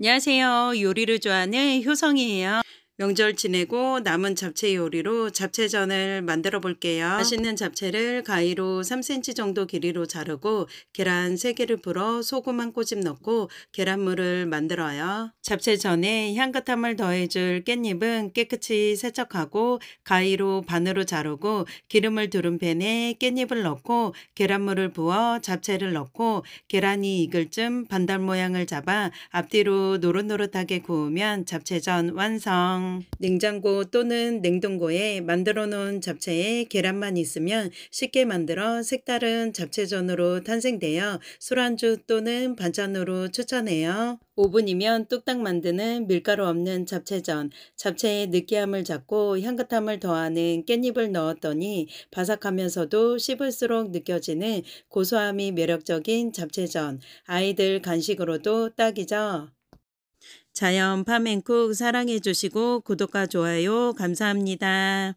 안녕하세요. 요리를 좋아하는 효성이에요. 명절 지내고 남은 잡채 요리로 잡채전을 만들어 볼게요. 맛있는 잡채를 가위로 3cm 정도 길이로 자르고 계란 3개를 불어 소금 한 꼬집 넣고 계란물을 만들어요. 잡채전에 향긋함을 더해줄 깻잎은 깨끗이 세척하고 가위로 반으로 자르고 기름을 두른 팬에 깻잎을 넣고 계란물을 부어 잡채를 넣고 계란이 익을 쯤 반달 모양을 잡아 앞뒤로 노릇노릇하게 구우면 잡채전 완성! 냉장고 또는 냉동고에 만들어 놓은 잡채에 계란만 있으면 쉽게 만들어 색다른 잡채전으로 탄생되어 술안주 또는 반찬으로 추천해요. 5분이면 뚝딱 만드는 밀가루 없는 잡채전, 잡채의 느끼함을 잡고 향긋함을 더하는 깻잎을 넣었더니 바삭하면서도 씹을수록 느껴지는 고소함이 매력적인 잡채전, 아이들 간식으로도 딱이죠. 자연 파멘쿡 사랑해 주시고 구독과 좋아요 감사합니다.